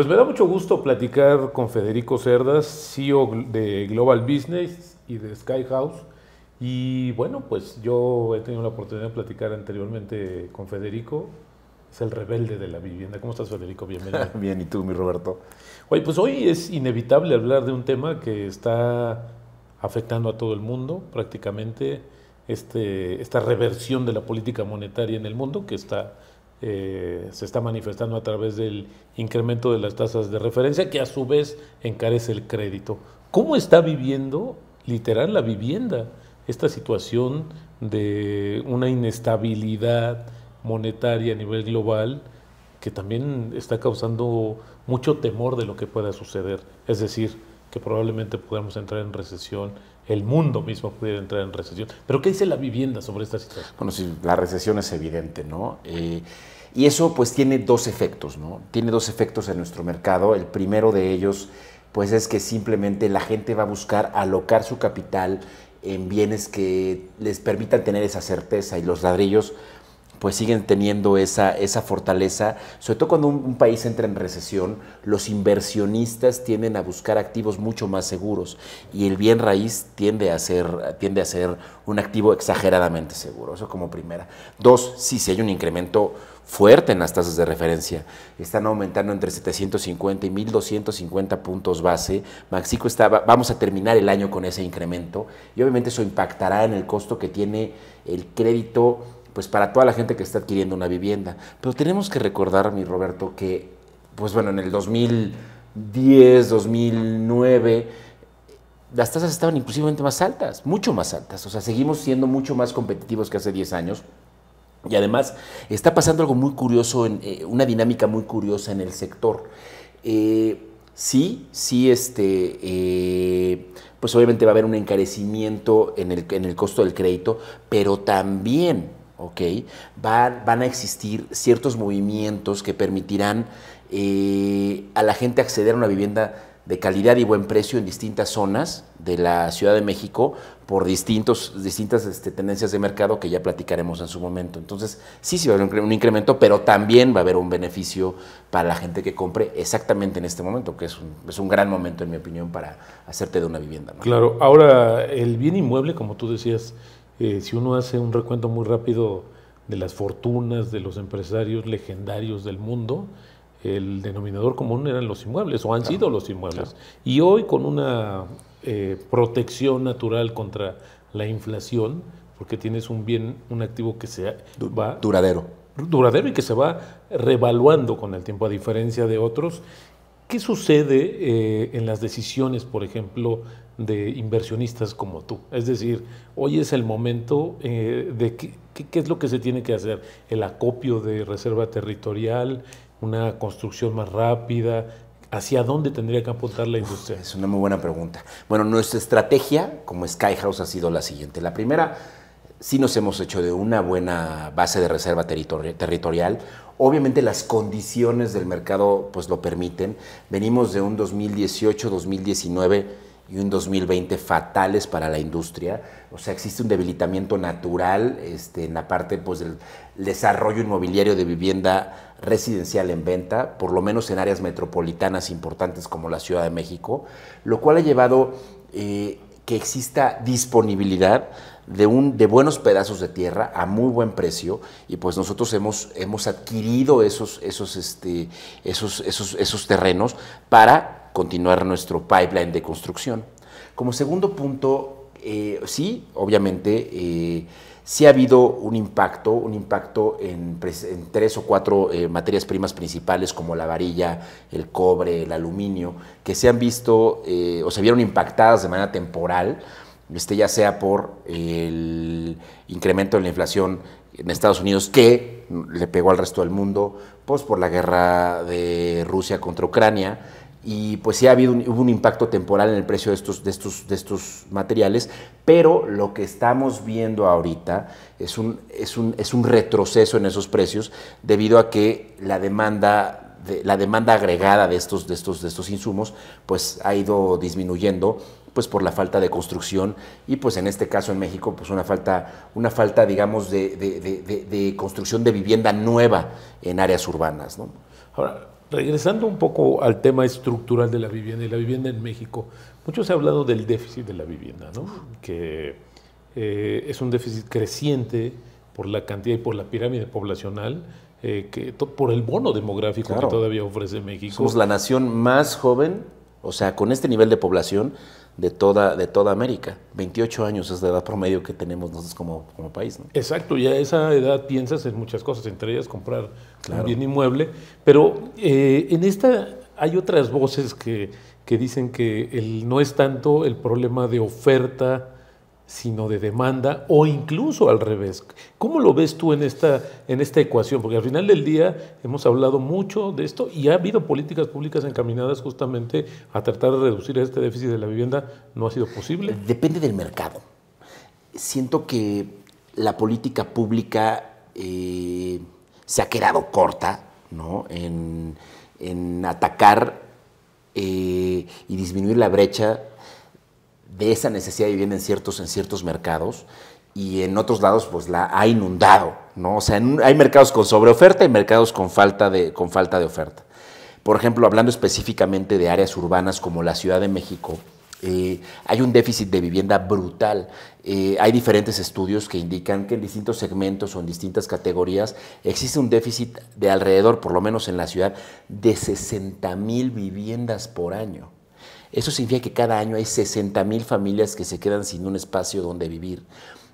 Pues me da mucho gusto platicar con Federico Cerdas, CEO de Global Business y de Sky House. Y bueno, pues yo he tenido la oportunidad de platicar anteriormente con Federico. Es el rebelde de la vivienda. ¿Cómo estás, Federico? Bienvenido. Bien, ¿y tú, mi Roberto? Oye, pues hoy es inevitable hablar de un tema que está afectando a todo el mundo prácticamente, este, esta reversión de la política monetaria en el mundo que está eh, se está manifestando a través del incremento de las tasas de referencia, que a su vez encarece el crédito. ¿Cómo está viviendo, literal, la vivienda esta situación de una inestabilidad monetaria a nivel global que también está causando mucho temor de lo que pueda suceder? Es decir, que probablemente podamos entrar en recesión, el mundo mismo pudiera entrar en recesión. Pero ¿qué dice la vivienda sobre esta situación? Bueno, sí, la recesión es evidente, ¿no? Eh, y eso pues tiene dos efectos, ¿no? Tiene dos efectos en nuestro mercado. El primero de ellos pues es que simplemente la gente va a buscar alocar su capital en bienes que les permitan tener esa certeza y los ladrillos pues siguen teniendo esa, esa fortaleza. Sobre todo cuando un, país entra en recesión, los inversionistas tienden a buscar activos mucho más seguros y el bien raíz tiende a ser, tiende a ser un activo exageradamente seguro. Eso como primera. Dos, sí, sí hay un incremento fuerte en las tasas de referencia. Están aumentando entre 750 y 1250 puntos base. Maxico está, vamos a terminar el año con ese incremento y obviamente eso impactará en el costo que tiene el crédito pues para toda la gente que está adquiriendo una vivienda. Pero tenemos que recordar, mi Roberto, que, pues bueno, en el 2010, 2009, las tasas estaban inclusivamente más altas, mucho más altas. O sea, seguimos siendo mucho más competitivos que hace 10 años. Y además está pasando algo muy curioso, en, eh, una dinámica muy curiosa en el sector. Eh, sí, sí, este, eh, pues obviamente va a haber un encarecimiento en en el costo del crédito, pero también ¿ok? Van, a existir ciertos movimientos que permitirán eh, a la gente acceder a una vivienda de calidad y buen precio en distintas zonas de la Ciudad de México por distintos, distintas este, tendencias de mercado que ya platicaremos en su momento. Entonces, sí, sí va a haber un incremento, pero también va a haber un beneficio para la gente que compre exactamente en este momento, que es un, gran momento, en mi opinión, para hacerte de una vivienda. Claro, ahora el bien inmueble, como tú decías, eh, si uno hace un recuento muy rápido de las fortunas de los empresarios legendarios del mundo, el denominador común eran los inmuebles, o han sido los inmuebles. Y hoy con una eh, protección natural contra la inflación, porque tienes un bien, un activo que se va... Duradero. Duradero y que se va revaluando con el tiempo, a diferencia de otros. ¿Qué sucede eh, en las decisiones, por ejemplo, de inversionistas como tú. Es decir, hoy es el momento eh, de qué, es lo que se tiene que hacer. El acopio de reserva territorial, una construcción más rápida. ¿Hacia dónde tendría que apuntar la industria? es una muy buena pregunta. Bueno, nuestra estrategia como Skyhouse ha sido la siguiente. La primera, sí nos hemos hecho de una buena base de reserva territorial. Obviamente las condiciones del mercado pues lo permiten. Venimos de un 2018-2019 y un 2020 fatales para la industria. O sea, existe un debilitamiento natural este, en la parte pues, del desarrollo inmobiliario de vivienda residencial en venta, por lo menos en áreas metropolitanas importantes como la Ciudad de México, lo cual ha llevado eh, que exista disponibilidad de, un, de buenos pedazos de tierra a muy buen precio y pues nosotros hemos, hemos adquirido esos, esos, este, esos, esos, esos terrenos para continuar nuestro pipeline de construcción. Como segundo punto, eh, sí, obviamente, eh, sí ha habido un impacto, un impacto en, tres o cuatro eh, materias primas principales como la varilla, el cobre, el aluminio, que se han visto o se vieron impactadas de manera temporal, este, ya sea por el incremento de la inflación en Estados Unidos que le pegó al resto del mundo, pues por la guerra de Rusia contra Ucrania, y pues sí ha habido un, hubo un impacto temporal en el precio de estos, de, estos, de estos materiales, pero lo que estamos viendo ahorita es un, es un, es un retroceso en esos precios debido a que la demanda... la demanda agregada de estos, de, estos, de estos insumos pues ha ido disminuyendo pues por la falta de construcción y pues en este caso en México pues una falta, una falta digamos de, construcción de vivienda nueva en áreas urbanas. ¿no? Ahora, Regresando un poco al tema estructural de la vivienda y la vivienda en México, mucho se ha hablado del déficit de la vivienda, ¿no? que eh, es un déficit creciente por la cantidad y por la pirámide poblacional, eh, que por el bono demográfico que todavía ofrece México. Somos la nación más joven, o sea, con este nivel de población, de toda, de toda América. 28 años es la edad promedio que tenemos nosotros como, país. Exacto, y a esa edad piensas en muchas cosas, entre ellas comprar bien inmueble, pero eh, en esta hay otras voces que, dicen que el, no es tanto el problema de oferta, sino de demanda o incluso al revés. ¿Cómo lo ves tú en esta, en esta ecuación? Porque al final del día hemos hablado mucho de esto y ha habido políticas públicas encaminadas justamente a tratar de reducir este déficit de la vivienda. ¿No ha sido posible? Depende del mercado. Siento que la política pública eh, se ha quedado corta ¿no? en, atacar eh, y disminuir la brecha de esa necesidad de vivienda en ciertos, en ciertos mercados y en otros lados pues la ha inundado, ¿no? O sea, hay mercados con sobreoferta y mercados con falta, de, con falta de oferta. Por ejemplo, hablando específicamente de áreas urbanas como la Ciudad de México, eh, hay un déficit de vivienda brutal. Eh, hay diferentes estudios que indican que en distintos segmentos o en distintas categorías existe un déficit de alrededor, por lo menos en la ciudad, de 60 mil viviendas por año. Eso significa que cada año hay 60 mil familias que se quedan sin un espacio donde vivir.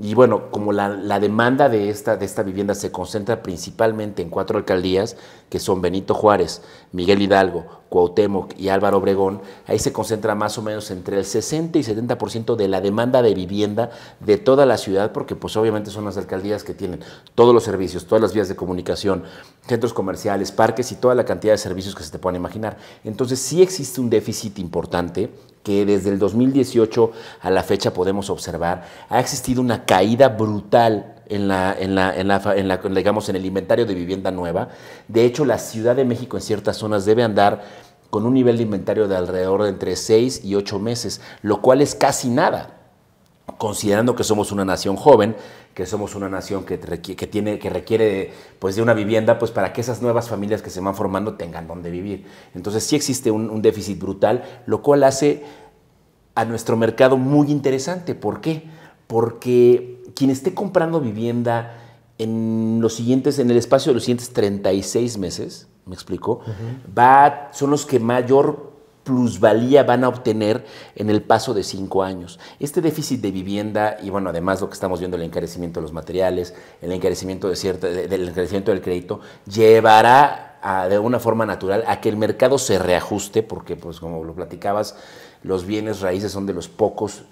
Y bueno, como la, demanda de esta, de esta vivienda se concentra principalmente en cuatro alcaldías, que son Benito Juárez, Miguel Hidalgo, Cuauhtémoc y Álvaro Obregón, ahí se concentra más o menos entre el 60 y 70% de la demanda de vivienda de toda la ciudad, porque pues obviamente son las alcaldías que tienen todos los servicios, todas las vías de comunicación, centros comerciales, parques y toda la cantidad de servicios que se te puedan imaginar. Entonces sí existe un déficit importante que desde el 2018 a la fecha podemos observar, ha existido una caída brutal en la, en la, en la, en la, digamos, en el inventario de vivienda nueva. De hecho, la Ciudad de México en ciertas zonas debe andar con un nivel de inventario de alrededor de entre 6 y 8 meses, lo cual es casi nada, considerando que somos una nación joven, que somos una nación que, requiere, que, tiene, que requiere pues, de una vivienda pues, para que esas nuevas familias que se van formando tengan donde vivir. Entonces sí existe un, un déficit brutal, lo cual hace a nuestro mercado muy interesante. ¿Por qué? Porque quien esté comprando vivienda en los siguientes, en el espacio de los siguientes 36 meses, me explico, va, son los que mayor plusvalía van a obtener en el paso de cinco años. Este déficit de vivienda y bueno, además lo que estamos viendo, el encarecimiento de los materiales, el encarecimiento, de cierta, del encarecimiento del crédito, llevará de una forma natural a que el mercado se reajuste, porque pues como lo platicabas, los bienes raíces son de los pocos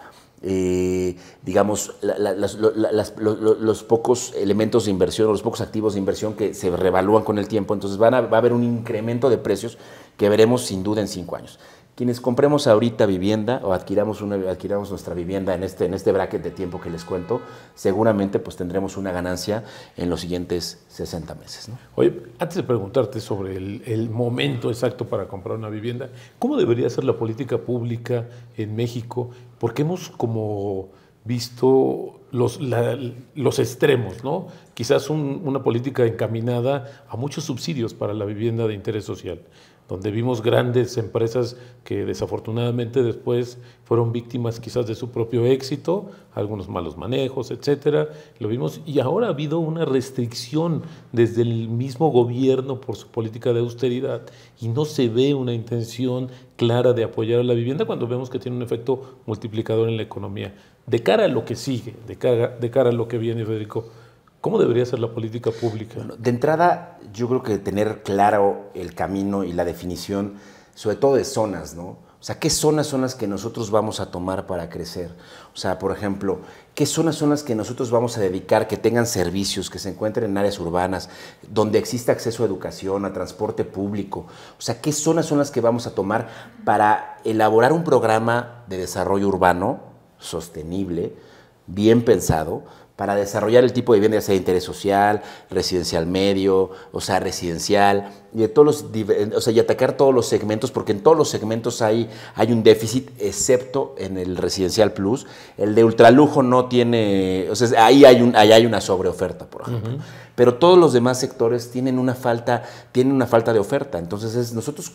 eh, digamos, los pocos elementos de inversión o los pocos activos de inversión que se revalúan con el tiempo. Entonces van a, va a haber un incremento de precios que veremos sin duda en cinco años quienes compremos ahorita vivienda o adquiramos, nuestra vivienda en este, en este bracket de tiempo que les cuento, seguramente pues tendremos una ganancia en los siguientes 60 meses. Oye, antes de preguntarte sobre el, momento exacto para comprar una vivienda, ¿cómo debería ser la política pública en México? Porque hemos como visto los, los extremos, ¿no? Quizás una política encaminada a muchos subsidios para la vivienda de interés social donde vimos grandes empresas que desafortunadamente después fueron víctimas quizás de su propio éxito, algunos malos manejos, etcétera. Lo vimos y ahora ha habido una restricción desde el mismo gobierno por su política de austeridad y no se ve una intención clara de apoyar a la vivienda cuando vemos que tiene un efecto multiplicador en la economía. De cara a lo que sigue, de cara, de cara a lo que viene, Federico, ¿Cómo debería ser la política pública? de entrada, yo creo que tener claro el camino y la definición, sobre todo de zonas, ¿no? O sea, ¿qué zonas son las que nosotros vamos a tomar para crecer? O sea, por ejemplo, ¿qué zonas son las que nosotros vamos a dedicar que tengan servicios, que se encuentren en áreas urbanas, donde exista acceso a educación, a transporte público? O sea, ¿qué zonas son las que vamos a tomar para elaborar un programa de desarrollo urbano sostenible, bien pensado, para desarrollar el tipo de vivienda, ya sea de interés social, residencial medio, o sea, residencial, y, de todos los, o sea, y atacar todos los segmentos, porque en todos los segmentos hay, hay un déficit, excepto en el residencial plus. El de ultralujo no tiene, o sea, ahí hay, un, hay una sobreoferta, por ejemplo. Pero todos los demás sectores tienen una falta, una falta de oferta. Entonces, nosotros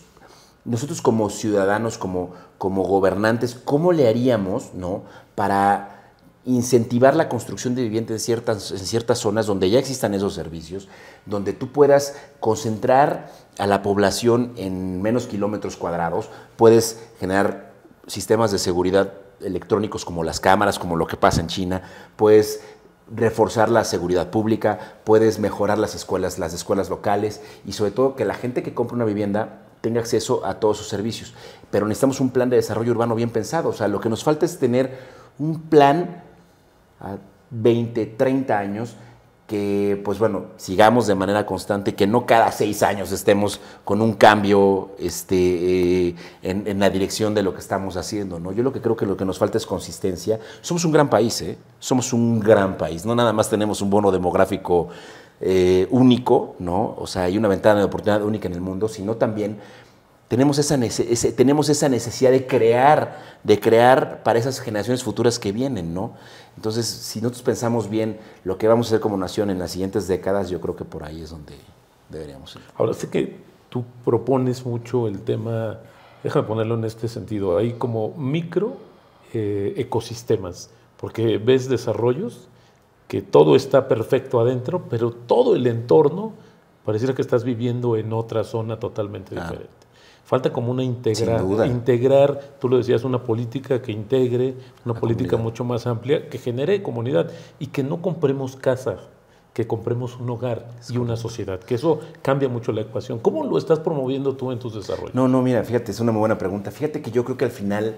nosotros como ciudadanos, como, como gobernantes, ¿cómo le haríamos ¿no? para incentivar la construcción de viviendas en ciertas, en ciertas zonas donde ya existan esos servicios, donde tú puedas concentrar a la población en menos kilómetros cuadrados, puedes generar sistemas de seguridad electrónicos como las cámaras, como lo que pasa en China, puedes reforzar la seguridad pública, puedes mejorar las escuelas, las escuelas locales y sobre todo que la gente que compra una vivienda tenga acceso a todos sus servicios. Pero necesitamos un plan de desarrollo urbano bien pensado, o sea, lo que nos falta es tener un plan a 20, 30 años, que pues bueno, sigamos de manera constante, que no cada seis años estemos con un cambio este, eh, en, la dirección de lo que estamos haciendo. ¿no? Yo lo que creo que lo que nos falta es consistencia. Somos un gran país, ¿eh? somos un gran país, no nada más tenemos un bono demográfico eh, único, ¿no? o sea, hay una ventana de oportunidad única en el mundo, sino también tenemos esa, tenemos esa necesidad de crear, de crear para esas generaciones futuras que vienen, ¿no? Entonces, si nosotros pensamos bien lo que vamos a hacer como nación en las siguientes décadas, yo creo que por ahí es donde deberíamos ir. Ahora, sé que tú propones mucho el tema, déjame ponerlo en este sentido, hay como micro eh, ecosistemas, porque ves desarrollos que todo está perfecto adentro, pero todo el entorno pareciera que estás viviendo en otra zona totalmente diferente. Falta como una integra, integrar, tú lo decías, una política que integre, una política mucho más amplia, que genere comunidad y que no compremos casas que compremos un hogar y una sociedad, que eso cambia mucho la ecuación. ¿Cómo lo estás promoviendo tú en tus desarrollos? No, no, mira, fíjate, es una muy buena pregunta. Fíjate que yo creo que al final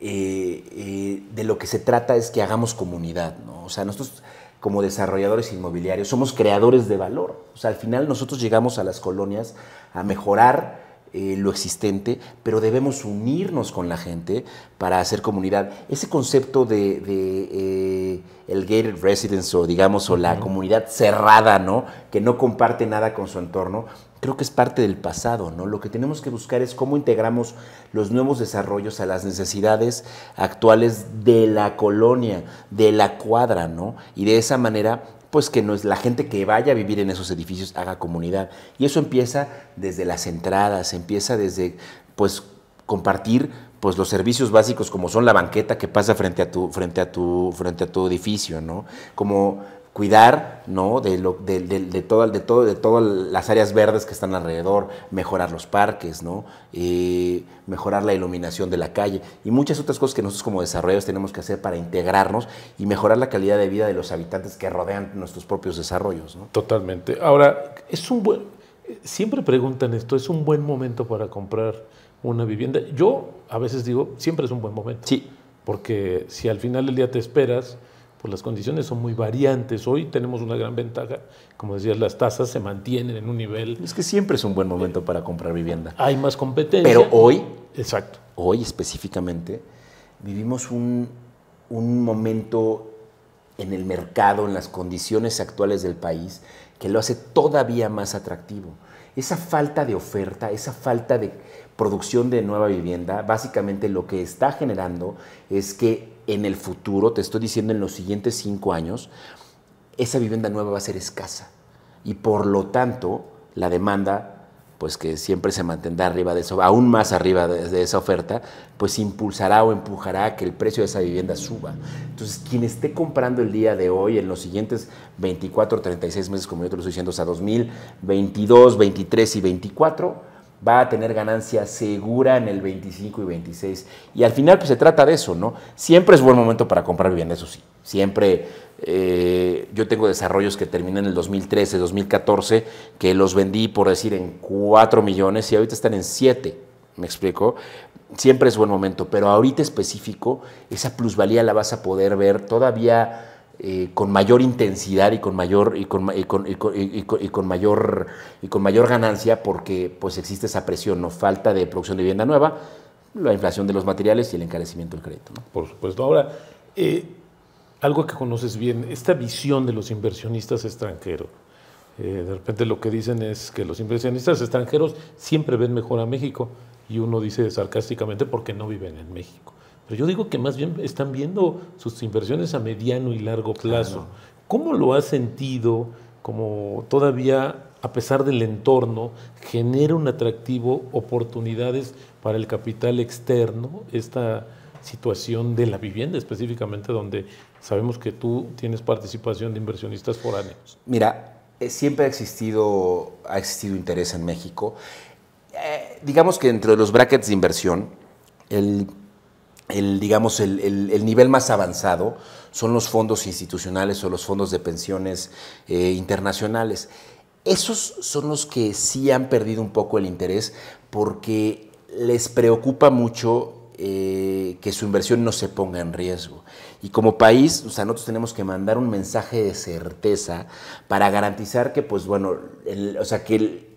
eh, eh, de lo que se trata es que hagamos comunidad, ¿no? O sea, nosotros como desarrolladores inmobiliarios somos creadores de valor. O sea, al final nosotros llegamos a las colonias a mejorar eh, lo existente, pero debemos unirnos con la gente para hacer comunidad. Ese concepto de, eh, el gated residence o digamos, o la comunidad cerrada, ¿no? Que no comparte nada con su entorno, creo que es parte del pasado, ¿no? Lo que tenemos que buscar es cómo integramos los nuevos desarrollos a las necesidades actuales de la colonia, de la cuadra, ¿no? Y de esa manera pues que no es la gente que vaya a vivir en esos edificios haga comunidad. Y eso empieza desde las entradas, empieza desde pues compartir pues los servicios básicos como son la banqueta que pasa frente a tu frente a tu frente a tu edificio, ¿no? Como cuidar ¿no? de, lo, de, todo, de, todo, de todas las áreas verdes que están alrededor, mejorar los parques, ¿no? Eh, mejorar la iluminación de la calle y muchas otras cosas que nosotros como desarrolladores tenemos que hacer para integrarnos y mejorar la calidad de vida de los habitantes que rodean nuestros propios desarrollos. Totalmente. Ahora, es un buen, siempre preguntan esto, es un buen momento para comprar una vivienda. Yo a veces digo, siempre es un buen momento. Sí. Porque si al final del día te esperas, pues las condiciones son muy variantes. Hoy tenemos una gran ventaja, como decías, las tasas se mantienen en un nivel. Es que siempre es un buen momento para comprar vivienda. Hay más competencia. Pero hoy, exacto. Hoy específicamente vivimos un, un momento en el mercado, en las condiciones actuales del país, que lo hace todavía más atractivo. Esa falta de oferta, esa falta de producción de nueva vivienda, básicamente lo que está generando es que en el futuro, te estoy diciendo en los siguientes cinco años, esa vivienda nueva va a ser escasa. Y por lo tanto, la demanda pues que siempre se mantendrá arriba de eso, aún más arriba de, esa oferta, pues impulsará o empujará a que el precio de esa vivienda suba. Entonces, quien esté comprando el día de hoy, en los siguientes 24, 36 meses, como yo te lo estoy diciendo, o sea, 2022, 23 y 24, va a tener ganancia segura en el 25 y 26. Y al final pues se trata de eso, ¿no? Siempre es buen momento para comprar bien, eso sí. Siempre eh, yo tengo desarrollos que terminan en el 2013, 2014, que los vendí por decir en 4 millones y ahorita están en 7, ¿me explico? Siempre es buen momento, pero ahorita específico, esa plusvalía la vas a poder ver todavía eh, con mayor intensidad y con mayor y con, y con, mayor y con mayor ganancia porque pues existe esa presión no falta de producción de vivienda nueva la inflación de los materiales y el encarecimiento del crédito por supuesto ahora eh, algo que conoces bien esta visión de los inversionistas extranjeros eh, de repente lo que dicen es que los inversionistas extranjeros siempre ven mejor a México y uno dice sarcásticamente porque no viven en México pero yo digo que más bien están viendo sus inversiones a mediano y largo plazo. ¿Cómo lo ha sentido como todavía, a pesar del entorno, genera un atractivo oportunidades para el capital externo esta situación de la vivienda específicamente, donde sabemos que tú tienes participación de inversionistas foráneos? Mira, eh, siempre ha existido, ha existido interés en México. Eh, digamos que dentro de los brackets de inversión, el el, digamos, el, nivel más avanzado son los fondos institucionales o los fondos de pensiones eh, internacionales. Esos son los que sí han perdido un poco el interés porque les preocupa mucho eh, que su inversión no se ponga en riesgo. Y como país, o sea, nosotros tenemos que mandar un mensaje de certeza para garantizar que, pues bueno, o sea, que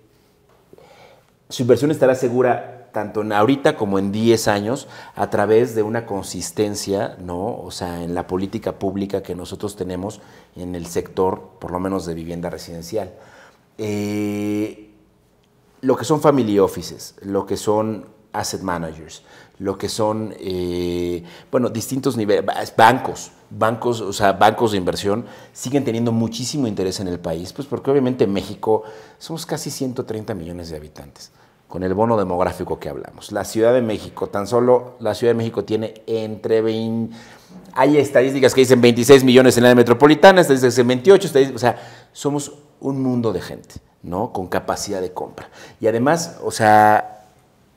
su inversión estará segura tanto en ahorita como en 10 años, a través de una consistencia, ¿no? O sea, en la política pública que nosotros tenemos en el sector, por lo menos de vivienda residencial. Eh, lo que son family offices, lo que son asset managers, lo que son, eh, bueno, distintos niveles, bancos, bancos, o sea, bancos de inversión siguen teniendo muchísimo interés en el país, pues porque obviamente México somos casi 130 millones de habitantes con el bono demográfico que hablamos. La Ciudad de México, tan solo la Ciudad de México tiene entre 20... Hay estadísticas que dicen 26 millones en la área metropolitana, estadísticas que dicen 28, o sea, somos un mundo de gente, ¿no? Con capacidad de compra. Y además, o sea,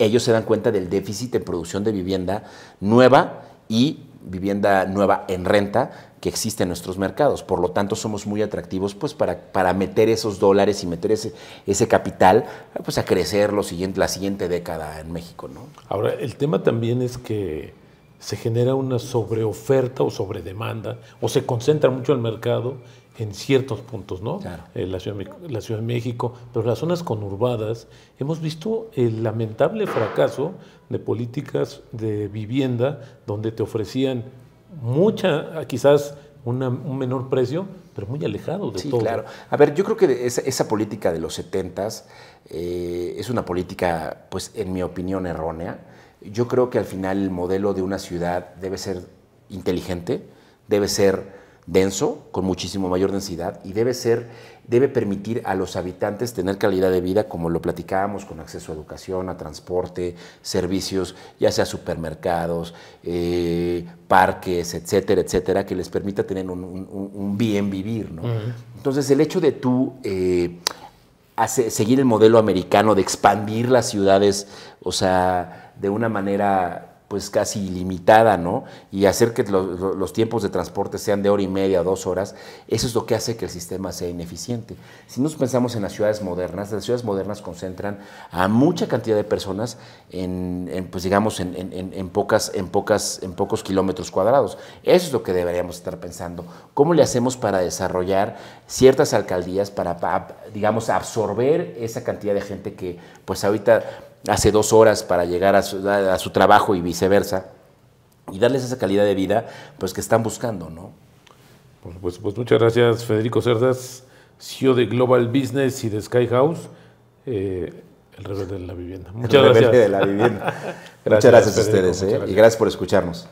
ellos se dan cuenta del déficit en producción de vivienda nueva y vivienda nueva en renta que existe en nuestros mercados. Por lo tanto, somos muy atractivos pues, para, para meter esos dólares y meter ese, ese capital pues, a crecer siguiente, la siguiente década en México. ¿no? Ahora, el tema también es que se genera una sobreoferta o sobredemanda, o se concentra mucho el mercado en ciertos puntos, ¿no? Claro. Eh, la, Ciudad, la, Ciudad, de México, pero las zonas conurbadas, hemos visto el lamentable fracaso de políticas de vivienda donde te ofrecían mucha, quizás un menor precio, pero muy alejado de sí, claro. A ver, yo creo que esa, política de los 70 eh, es una política, pues, en mi opinión, errónea. Yo creo que al final el modelo de una ciudad debe ser inteligente, debe ser denso, con muchísimo mayor densidad y debe ser, debe permitir a los habitantes tener calidad de vida como lo platicábamos, con acceso a educación, a transporte, servicios, ya sea supermercados, eh, parques, etcétera, etcétera, que les permita tener un, bien vivir. ¿no? Entonces, el hecho de tú eh, seguir el modelo americano de expandir las ciudades, o sea, de una manera pues casi ilimitada, ¿no? Y hacer que los tiempos de transporte sean de hora y media, dos horas, eso es lo que hace que el sistema sea ineficiente. Si nos pensamos en las ciudades modernas, las ciudades modernas concentran a mucha cantidad de personas en, pues digamos, en, en, pocas, en, pocas, en pocos kilómetros cuadrados. Eso es lo que deberíamos estar pensando. ¿Cómo le hacemos para desarrollar ciertas alcaldías para, para digamos, absorber esa cantidad de gente que, pues ahorita hace dos horas para llegar a su, trabajo y viceversa, y darles esa calidad de vida pues que están buscando, ¿no? Pues, pues, muchas gracias Federico Cerdas, CEO de Global Business y de Sky House. Eh, el rebelde de la vivienda. Muchas el gracias. de la vivienda. muchas gracias a ustedes ¿eh? y gracias por escucharnos.